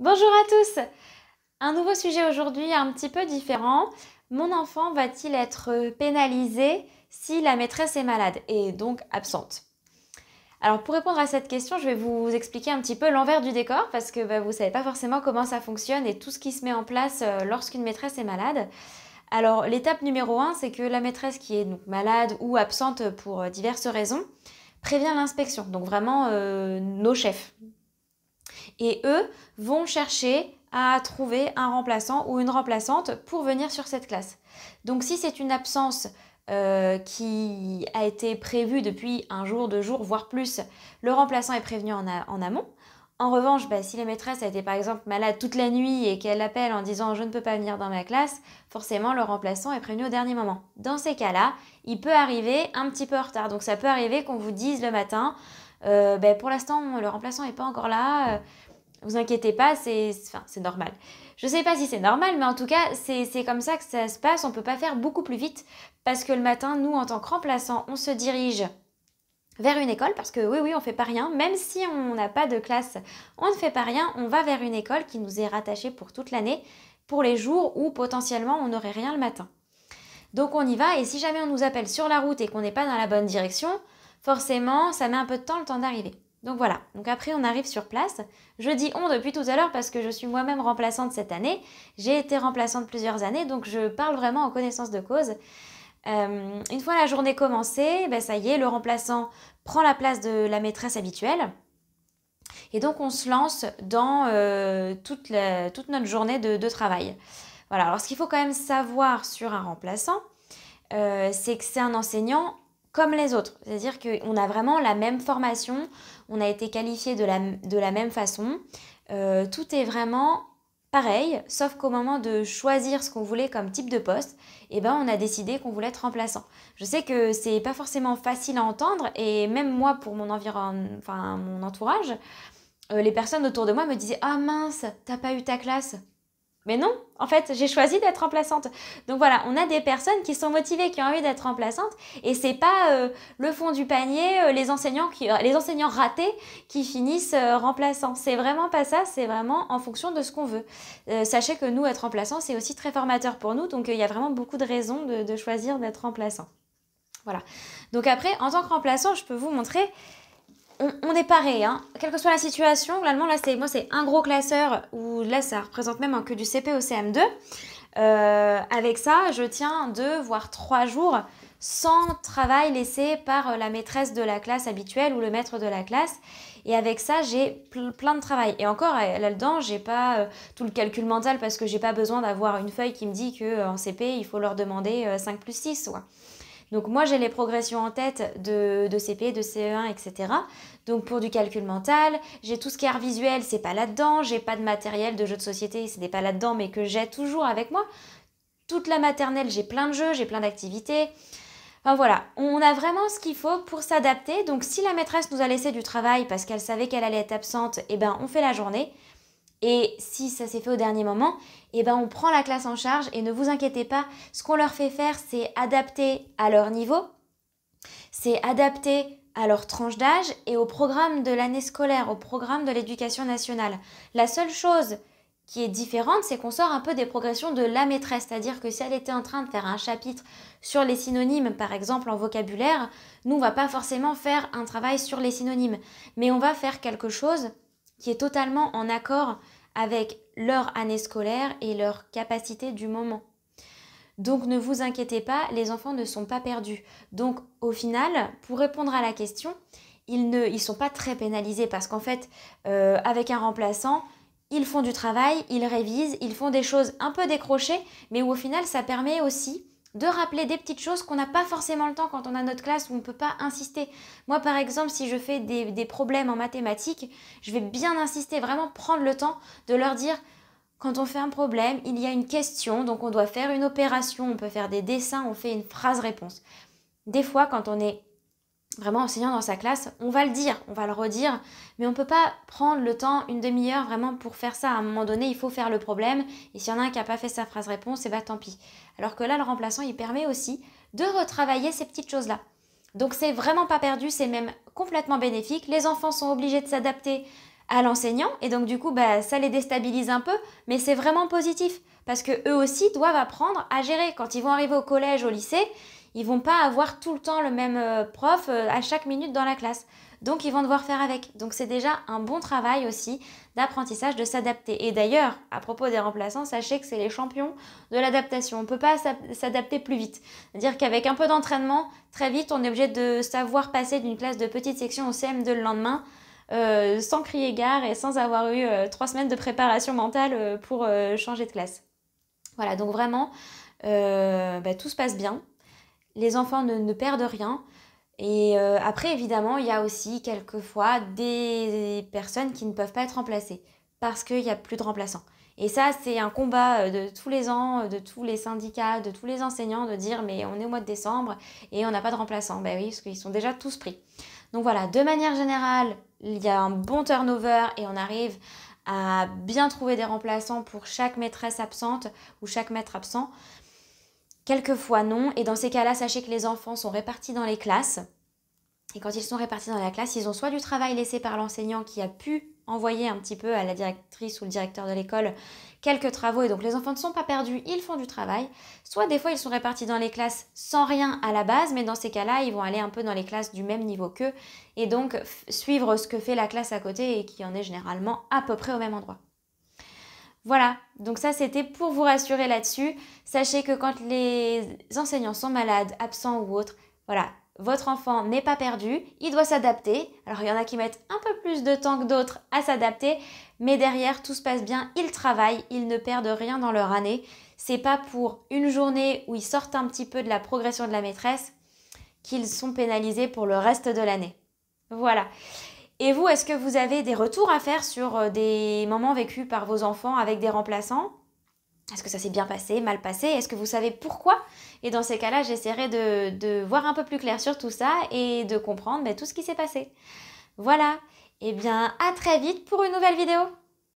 Bonjour à tous Un nouveau sujet aujourd'hui un petit peu différent. Mon enfant va-t-il être pénalisé si la maîtresse est malade et donc absente Alors pour répondre à cette question, je vais vous expliquer un petit peu l'envers du décor parce que bah, vous ne savez pas forcément comment ça fonctionne et tout ce qui se met en place euh, lorsqu'une maîtresse est malade. Alors l'étape numéro 1, c'est que la maîtresse qui est donc malade ou absente pour euh, diverses raisons prévient l'inspection, donc vraiment euh, nos chefs, et eux vont chercher à trouver un remplaçant ou une remplaçante pour venir sur cette classe. Donc si c'est une absence euh, qui a été prévue depuis un jour, deux jours, voire plus, le remplaçant est prévenu en, amont. En revanche, bah, si la maîtresse a été par exemple malade toute la nuit et qu'elle appelle en disant je ne peux pas venir dans ma classe, forcément le remplaçant est prévenu au dernier moment. Dans ces cas-là, il peut arriver un petit peu en retard. Donc ça peut arriver qu'on vous dise le matin, euh, bah, pour l'instant le remplaçant n'est pas encore là, euh, vous inquiétez pas, c'est normal. Je ne sais pas si c'est normal, mais en tout cas, c'est comme ça que ça se passe. On ne peut pas faire beaucoup plus vite parce que le matin, nous, en tant que remplaçants, on se dirige vers une école parce que oui, oui, on fait pas rien. Même si on n'a pas de classe, on ne fait pas rien. On va vers une école qui nous est rattachée pour toute l'année, pour les jours où potentiellement on n'aurait rien le matin. Donc on y va et si jamais on nous appelle sur la route et qu'on n'est pas dans la bonne direction, forcément, ça met un peu de temps le temps d'arriver. Donc voilà, donc après on arrive sur place. Je dis on depuis tout à l'heure parce que je suis moi-même remplaçante cette année. J'ai été remplaçante plusieurs années, donc je parle vraiment en connaissance de cause. Euh, une fois la journée commencée, ben, ça y est, le remplaçant prend la place de la maîtresse habituelle. Et donc on se lance dans euh, toute, notre journée de, travail. Voilà, alors ce qu'il faut quand même savoir sur un remplaçant, euh, c'est que c'est un enseignant comme les autres. C'est-à-dire qu'on a vraiment la même formation, on a été qualifié de la, même façon. Euh, tout est vraiment pareil, sauf qu'au moment de choisir ce qu'on voulait comme type de poste, eh ben, on a décidé qu'on voulait être remplaçant. Je sais que c'est pas forcément facile à entendre, et même moi, pour mon, environ, enfin, mon entourage, euh, les personnes autour de moi me disaient Ah mince, t'as pas eu ta classe mais non, en fait, j'ai choisi d'être remplaçante. Donc voilà, on a des personnes qui sont motivées, qui ont envie d'être remplaçantes, et c'est pas euh, le fond du panier, euh, les enseignants euh, les enseignants ratés qui finissent remplaçants. C'est vraiment pas ça. C'est vraiment en fonction de ce qu'on veut. sachez que nous, être remplaçant, c'est aussi très formateur pour nous. Donc il y a vraiment beaucoup de raisons de, de choisir d'être remplaçant. Voilà. Donc après, en tant que remplaçant, je peux vous montrer on, est pareil, hein. quelle que soit la situation. L'allemand, là, c'est moi, c'est un gros classeur où là, ça représente même que du CP au CM2. Euh, avec ça, je tiens deux voire trois jours sans travail laissé par euh, la maîtresse de la classe habituelle ou le maître de la classe. Et avec ça, j'ai plein de travail. Et encore, euh, là-dedans, j'ai pas tout le calcul mental parce que j'ai pas besoin d'avoir une feuille qui me dit qu'en CP, il faut leur demander 5 plus 6. quoi. Donc moi j'ai les progressions en tête de, CP, de CE1, e etc. Donc pour du calcul mental, j'ai tout ce qui est art visuel, c'est pas là-dedans, j'ai pas de matériel de jeu de société, ce n'est pas là-dedans, mais que j'ai toujours avec moi. Toute la maternelle, j'ai plein de jeux, j'ai plein d'activités. Enfin voilà, on a vraiment ce qu'il faut pour s'adapter. Donc si la maîtresse nous a laissé du travail parce qu'elle savait qu'elle allait être absente, eh ben on fait la journée. Et si ça s'est fait au dernier moment, eh ben on prend la classe en charge et ne vous inquiétez pas, ce qu'on leur fait faire, c'est adapter à leur niveau, c'est adapter à leur tranche d'âge et au programme de l'année scolaire, au programme de l'éducation nationale. La seule chose qui est différente, c'est qu'on sort un peu des progressions de la maîtresse, c'est-à-dire que si elle était en train de faire un chapitre sur les synonymes, par exemple en vocabulaire, nous, on va pas forcément faire un travail sur les synonymes, mais on va faire quelque chose qui est totalement en accord avec leur année scolaire et leur capacité du moment. Donc ne vous inquiétez pas, les enfants ne sont pas perdus. Donc au final, pour répondre à la question, ils ne sont pas très pénalisés parce qu'en fait, euh, avec un remplaçant, ils font du travail, ils révisent, ils font des choses un peu décrochées, mais au final, ça permet aussi de rappeler des petites choses qu'on n'a pas forcément le temps quand on a notre classe où on ne peut pas insister. Moi, par exemple, si je fais des, problèmes en mathématiques, je vais bien insister, vraiment prendre le temps de leur dire quand on fait un problème, il y a une question, donc on doit faire une opération, on peut faire des dessins, on fait une phrase réponse. Des fois, quand on est vraiment enseignant dans sa classe, on va le dire, on va le redire, mais on ne peut pas prendre le temps, une demi-heure vraiment pour faire ça. À un moment donné, il faut faire le problème, et s'il y en a un qui n'a pas fait sa phrase réponse, et eh bah ben, tant pis. Alors que là, le remplaçant, il permet aussi de retravailler ces petites choses-là. Donc c'est vraiment pas perdu, c'est même complètement bénéfique. Les enfants sont obligés de s'adapter à l'enseignant, et donc du coup, bah, ça les déstabilise un peu, mais c'est vraiment positif, parce que eux aussi doivent apprendre à gérer. Quand ils vont arriver au collège, au lycée, ils vont pas avoir tout le temps le même euh, prof euh, à chaque minute dans la classe. Donc ils vont devoir faire avec. Donc c'est déjà un bon travail aussi d'apprentissage, de s'adapter. Et d'ailleurs, à propos des remplaçants, sachez que c'est les champions de l'adaptation. On ne peut pas s'adapter plus vite. C'est-à-dire qu'avec un peu d'entraînement, très vite, on est obligé de savoir passer d'une classe de petite section au CM2 le lendemain. Euh, sans crier gare et sans avoir eu trois semaines de préparation mentale pour changer de classe. Voilà, donc vraiment, bah, tout se passe bien les enfants ne, perdent rien. Et euh, après, évidemment, il y a aussi quelquefois des personnes qui ne peuvent pas être remplacées parce qu'il n'y a plus de remplaçants. Et ça, c'est un combat euh, de tous les ans, euh, de tous les syndicats, de tous les enseignants, de dire mais on est au mois de décembre et on n'a pas de remplaçants. Ben oui, parce qu'ils sont déjà tous pris. Donc voilà, de manière générale, il y a un bon turnover et on arrive à bien trouver des remplaçants pour chaque maîtresse absente ou chaque maître absent. Quelquefois non. Et dans ces cas-là, sachez que les enfants sont répartis dans les classes. Et quand ils sont répartis dans la classe, ils ont soit du travail laissé par l'enseignant qui a pu envoyer un petit peu à la directrice ou le directeur de l'école quelques travaux et donc les enfants ne sont pas perdus, ils font du travail. Soit des fois ils sont répartis dans les classes sans rien à la base, mais dans ces cas-là ils vont aller un peu dans les classes du même niveau qu'eux et donc suivre ce que fait la classe à côté et qui en est généralement à peu près au même endroit. Voilà, donc ça c'était pour vous rassurer là-dessus. Sachez que quand les enseignants sont malades, absents ou autres, voilà, votre enfant n'est pas perdu, il doit s'adapter. Alors il y en a qui mettent un peu plus de temps que d'autres à s'adapter, mais derrière tout se passe bien, ils travaillent, ils ne perdent rien dans leur année. C'est pas pour une journée où ils sortent un petit peu de la progression de la maîtresse qu'ils sont pénalisés pour le reste de l'année. Voilà. Et vous, est-ce que vous avez des retours à faire sur euh, des moments vécus par vos enfants avec des remplaçants Est-ce que ça s'est bien passé, mal passé Est-ce que vous savez pourquoi Et dans ces cas-là, j'essaierai de, voir un peu plus clair sur tout ça et de comprendre ben, tout ce qui s'est passé. Voilà, et eh bien à très vite pour une nouvelle vidéo